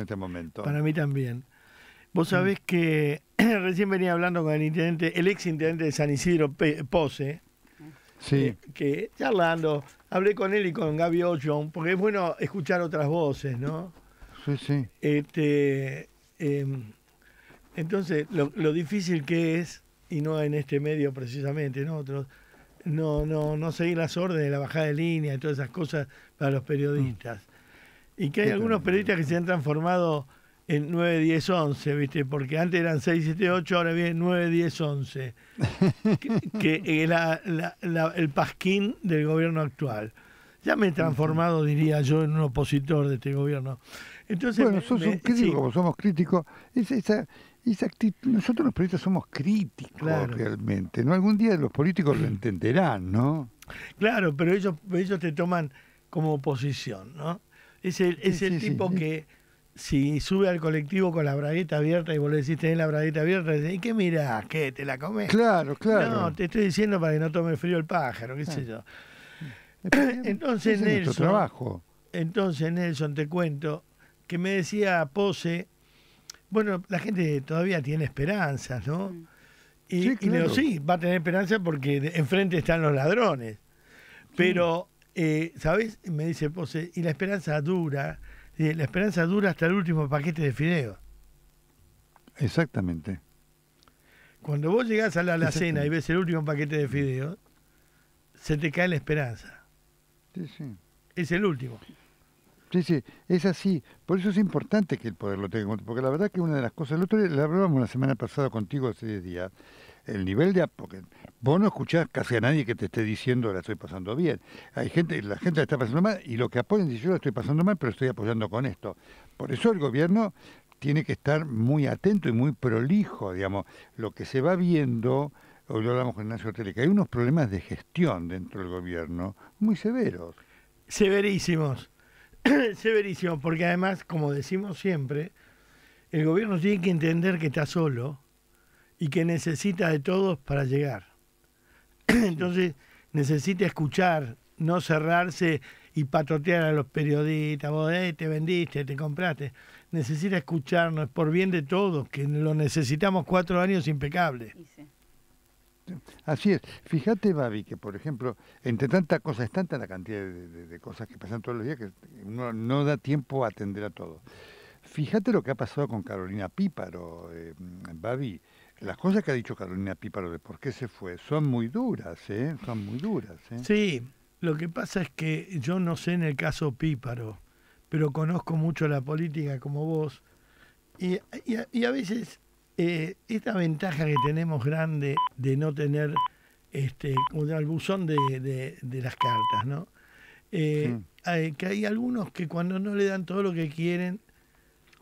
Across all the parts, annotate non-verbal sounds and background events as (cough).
este momento. Para mí también. Vos mm. sabés que (clears throat) recién venía hablando con el intendente, el ex intendente de San Isidro Pose. Eh, que, charlando, hablé con él y con Gaby Ochoa, porque es bueno escuchar otras voces, ¿no? Sí, sí. Este, em, entonces, lo, difícil que es, y no en este medio precisamente, en otros, no, no, no seguir las órdenes, la bajada de línea y todas esas cosas para los mm. periodistas. Y que hay algunos periodistas que se han transformado en 9, 10, 11, ¿viste? Porque antes eran 6, 7, 8, ahora vienen 9, 10, 11. que, eh, el pasquín del gobierno actual. Ya me he transformado, diría yo, en un opositor de este gobierno. Entonces, bueno, sos como somos críticos. nosotros los periodistas somos críticos realmente. ¿no? Algún día los políticos lo entenderán, ¿no? Claro, pero ellos, ellos te toman como oposición, ¿no? Es el, tipo que si sube al colectivo con la bragueta abierta y vos le decís tenés la bragueta abierta, y, ¿y qué mirás? ¿Qué? ¿Te la comés? Claro, claro. No, te estoy diciendo para que no tome frío el pájaro, qué sé ah. yo. (clears throat) Entonces, Nelson. trabajo. Entonces, Nelson, te cuento que me decía Pose, bueno, la gente todavía tiene esperanzas, ¿no? Y, sí, sí, va a tener esperanza porque enfrente están los ladrones. Pero eh, ¿sabes? Me dice Pose, y la esperanza dura, eh, la esperanza dura hasta el último paquete de fideos. Exactamente. Cuando vos llegás a la cena y ves el último paquete de fideos, se te cae la esperanza. Sí, sí. Es el último. Sí, sí, es así. Por eso es importante que el poder lo tenga, porque la verdad que una de las cosas, el otro la hablábamos la semana pasada contigo hace 10 días, el nivel de... Porque vos no escuchás casi a nadie que te esté diciendo la estoy pasando bien. Hay gente, la gente la está pasando mal y lo que apoyan dice yo la estoy pasando mal, pero estoy apoyando con esto. Por eso el gobierno tiene que estar muy atento y muy prolijo, digamos, lo que se va viendo, hoy lo hablamos con Ignacio Tele, que hay unos problemas de gestión dentro del gobierno muy severos. Severísimos, (clears throat) severísimos, porque además, como decimos siempre, el gobierno tiene que entender que está solo, y que necesita de todos para llegar. (clears throat) Entonces necesita escuchar, no cerrarse y patotear a los periodistas, vos eh, te vendiste, te compraste. Necesita escucharnos por bien de todos, que lo necesitamos cuatro años impecables. Así es. Fíjate, Babi, que por ejemplo, entre tantas cosas, es tanta la cantidad de, cosas que pasan todos los días que uno no da tiempo a atender a todo. Fíjate lo que ha pasado con Carolina Píparo, eh, Babi las cosas que ha dicho Carolina Píparo de por qué se fue son muy duras, ¿eh? Son muy duras, ¿eh? Sí, lo que pasa es que yo no sé en el caso Píparo, pero conozco mucho la política como vos, y, y, a, veces eh, esta ventaja que tenemos grande de no tener este el buzón de, las cartas, ¿no? Eh, que hay algunos que cuando no le dan todo lo que quieren,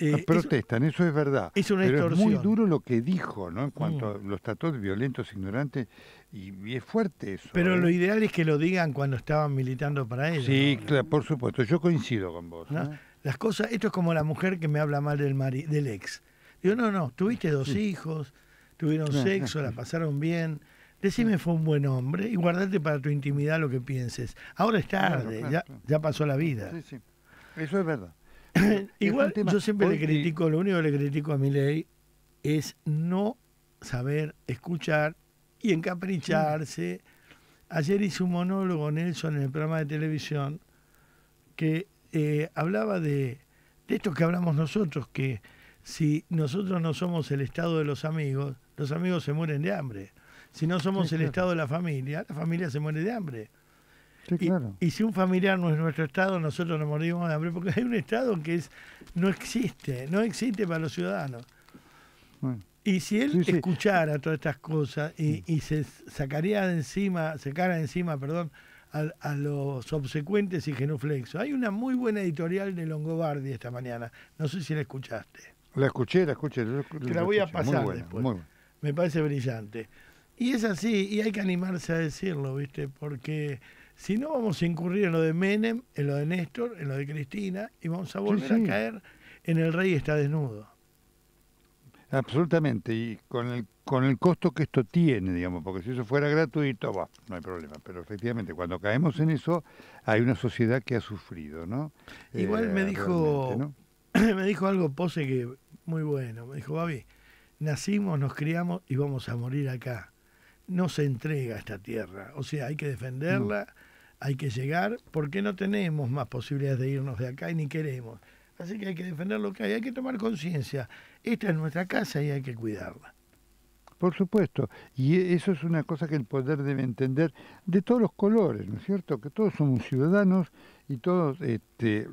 eh, protestan, eso es verdad. Es una pero es muy duro lo que dijo, ¿no? En cuanto a mm. los trató violentos, ignorantes, y, es fuerte eso. Pero ¿eh? lo ideal es que lo digan cuando estaban militando para ellos. Sí, claro, por supuesto, yo coincido con vos. ¿eh? Las cosas, esto es como la mujer que me habla mal del, del ex. Digo, no, no, tuviste dos hijos, tuvieron sexo, la pasaron bien. Decime fue un buen hombre y guardate para tu intimidad lo que pienses. Ahora es tarde, ya, ya pasó la vida. Sí, sí. Eso es verdad. (coughs) Igual yo siempre le eh, critico, lo único que le critico a mi ley es no saber escuchar y encapricharse. Ayer hice un monólogo Nelson en el programa de televisión que eh, hablaba de, de esto que hablamos nosotros, que si nosotros no somos el estado de los amigos, los amigos se mueren de hambre. Si no somos el estado de la familia, la familia se muere de hambre y, si un familiar no es nuestro Estado, nosotros nos morimos de hambre, porque hay un Estado que es no existe, no existe para los ciudadanos. Y si él escuchara todas estas cosas y, se sacaría de encima, sacara de encima, perdón, a, los obsecuentes y genuflexos. Hay una muy buena editorial de Longobardi esta mañana. No sé si la escuchaste. La escuché, la escuché. Te la voy a pasar después. Me parece brillante. Y es así, y hay que animarse a decirlo, ¿viste? Porque si no, vamos a incurrir en lo de Menem, en lo de Néstor, en lo de Cristina, y vamos a volver a caer en el rey está desnudo. Absolutamente, y con el, con el costo que esto tiene, digamos, porque si eso fuera gratuito, no hay problema, pero efectivamente cuando caemos en eso hay una sociedad que ha sufrido, ¿no? Igual me eh, dijo (clears throat) me dijo algo Pose que muy bueno, me dijo, Babi, nacimos, nos criamos y vamos a morir acá. No se entrega esta tierra, o sea, hay que defenderla, hay que llegar porque no tenemos más posibilidades de irnos de acá y ni queremos. Así que hay que defender lo que hay, hay que tomar conciencia. Esta es nuestra casa y hay que cuidarla. Por supuesto, y eso es una cosa que el poder debe entender de todos los colores, ¿no es cierto? Que todos somos ciudadanos y todos este,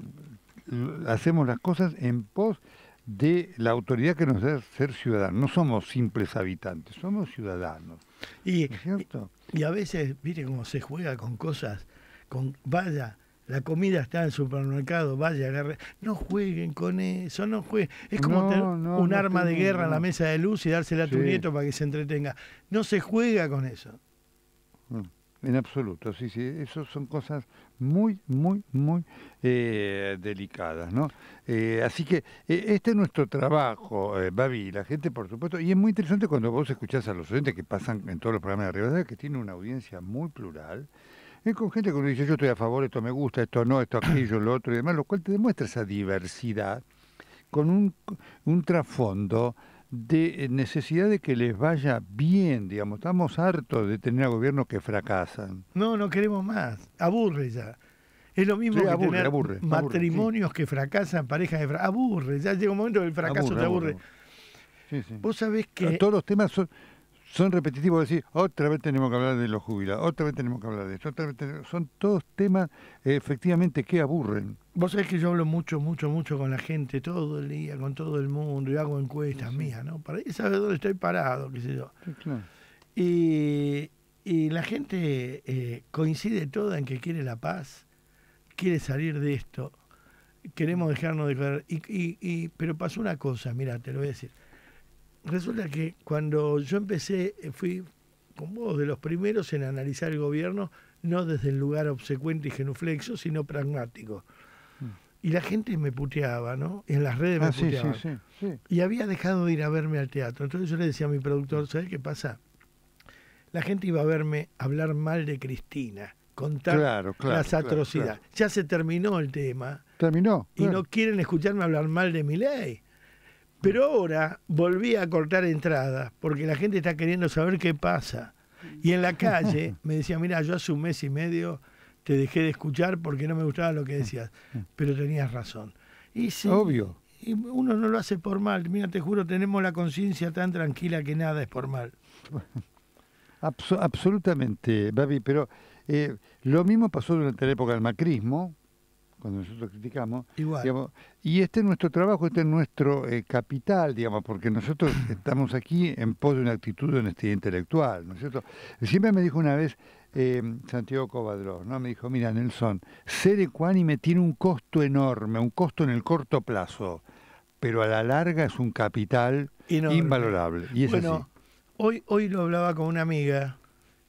hacemos las cosas en pos de la autoridad que nos da ser ciudadanos. No somos simples habitantes, somos ciudadanos. Y, ¿no es cierto? y a veces, mire cómo se juega con cosas con vaya, la comida está en el supermercado, vaya, No jueguen con eso, no jueguen. Es como tener un arma de guerra en la mesa de luz y dársela a tu nieto para que se entretenga. No se juega con eso. Mm, en absoluto, sí, sí. Eso son cosas muy, muy, muy eh, delicadas, ¿no? Eh, así que e, este es nuestro trabajo, eh, baby la gente, por supuesto, y es muy interesante cuando vos escuchás a los oyentes que pasan en todos los programas de Rivadavia, que tiene una audiencia muy plural, con gente que dice, yo estoy a favor, esto me gusta, esto no, esto (clears throat) aquello, lo otro y demás, lo cual te demuestra esa diversidad con un, trasfondo de eh, necesidad de que les vaya bien, digamos. Estamos hartos de tener a gobiernos que fracasan. No, no queremos más. Aburre ya. Es lo mismo que tener matrimonios que fracasan, parejas que fracasan. Aburre, ya llega un momento que el fracaso te aburre. Vos sabés que... Todos los temas son son repetitivos, decir, otra vez tenemos que hablar de los jubilados, otra vez tenemos que hablar de esto, son todos temas efectivamente que aburren. Vos sabés que yo hablo mucho, mucho, mucho con la gente todo el día, con todo el mundo, y hago encuestas mías, ¿no? Para saber dónde estoy parado, qué sé yo. y, la gente eh, coincide toda en que quiere la paz, quiere salir de esto, queremos dejarnos de Y, y, pero pasó una cosa, mira, te lo voy a decir resulta que cuando yo empecé, eh, fui como de los primeros en analizar el gobierno, no desde el lugar obsecuente y genuflexo, sino pragmático. Mm. Y la gente me puteaba, ¿no? En las redes me puteaba. Ah, sí, sí, sí, y había dejado de ir a verme al teatro. Entonces yo le decía a mi productor, mm. ¿sabes qué pasa? La gente iba a verme hablar mal de Cristina, contar las atrocidades. ya se terminó el tema. Terminó. Y no quieren escucharme hablar mal de mi ley. Pero ahora volví a cortar entradas, porque la gente está queriendo saber qué pasa. Y en la calle (laughs) me decía, mira, yo hace un mes y medio te dejé de escuchar porque no me gustaba lo que decías, pero tenías razón. Y Obvio. Y uno no lo hace por mal. Mira, te juro, tenemos la conciencia tan tranquila que nada es por mal. (laughs) absolutamente, Babi, pero eh, lo mismo pasó durante la época del macrismo, cuando nosotros criticamos. Igual. y este es nuestro trabajo, este es nuestro eh, capital, digamos, porque nosotros (clears throat) estamos aquí en pos de una actitud de honestidad intelectual, ¿no es cierto? Siempre me dijo una vez eh, Santiago covadro ¿no? Me dijo, mira, Nelson, ser ecuánime tiene un costo enorme, un costo en el corto plazo, pero a la larga es un capital invalorable. Y es bueno, así. Hoy, hoy lo hablaba con una amiga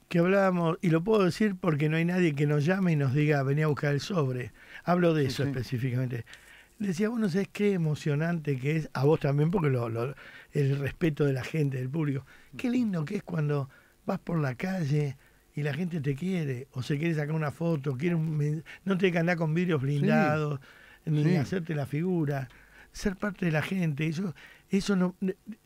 que hablábamos, y lo puedo decir porque no hay nadie que nos llame y nos diga, venía a buscar el sobre. Hablo de eso específicamente. Decía, no ¿sabes qué emocionante que es? A vos también, porque el respeto de la gente, del público. Qué lindo que es cuando vas por la calle y la gente te quiere, o se quiere sacar una foto, quiere no te que andar con vidrios blindados, ni hacerte la figura. Ser parte de la gente, eso, eso no,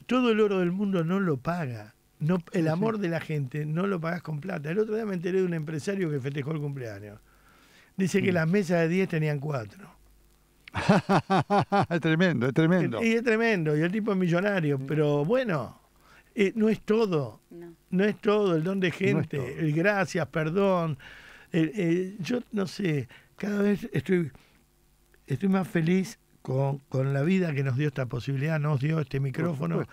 todo el oro del mundo no lo paga no, el amor de la gente no lo pagás con plata. El otro día me enteré de un empresario que festejó el cumpleaños. Dice que las mesas de 10 tenían 4. (laughs) es tremendo, es tremendo. Y es tremendo, y el tipo es millonario, pero bueno, eh, no es todo. No. es todo el don de gente, el gracias, perdón. yo no sé, cada vez estoy, estoy más feliz con, con, la vida que nos dio esta posibilidad, nos dio este micrófono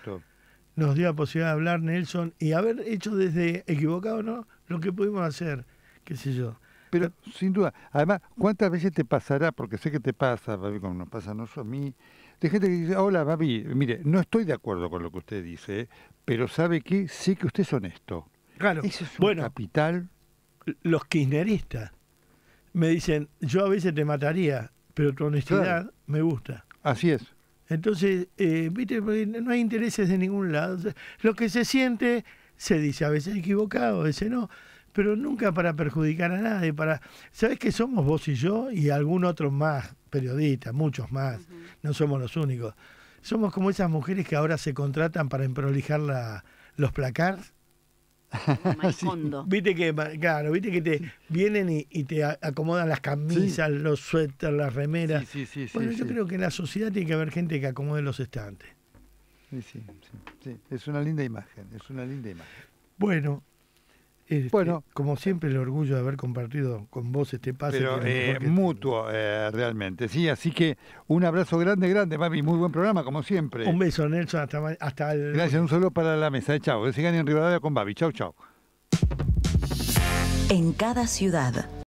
nos dio la posibilidad de hablar Nelson y haber hecho desde equivocado no lo que pudimos hacer, qué sé yo. Pero sin duda, además, ¿cuántas veces te pasará? Porque sé que te pasa, Babi, como nos pasa a nosotros, a mí, de gente que dice, hola, Babi, mire, no estoy de acuerdo con lo que usted dice, pero sabe que sé que usted es honesto. Claro, es un bueno, capital. Los kirchneristas me dicen, yo a veces te mataría, pero tu honestidad me gusta. Así es. Entonces, eh, no hay intereses de ningún lado. lo que se siente se dice, a veces equivocado, a veces no, pero nunca para perjudicar a nadie. Para, ¿Sabes que somos vos y yo y algún otro más, periodista, muchos más? No somos los únicos. Somos como esas mujeres que ahora se contratan para emprolijar los placards (laughs) Viste que, claro, viste que te vienen y, te acomodan las camisas, los suéteres, las remeras. bueno, yo creo que en la sociedad tiene que haber gente que acomode los estantes. Sí, sí, sí, Es una linda imagen, es una linda imagen. Bueno, este, bueno, como siempre, el orgullo de haber compartido con vos este pase. Pero eh, este. mutuo, eh, realmente. Sí, así que un abrazo grande, grande, papi. Muy buen programa, como siempre. Un beso, Nelson. Hasta, Gracias, un saludo para la mesa. Eh, chao. Que sigan en Rivadavia con Babi. Chau, chau. En cada ciudad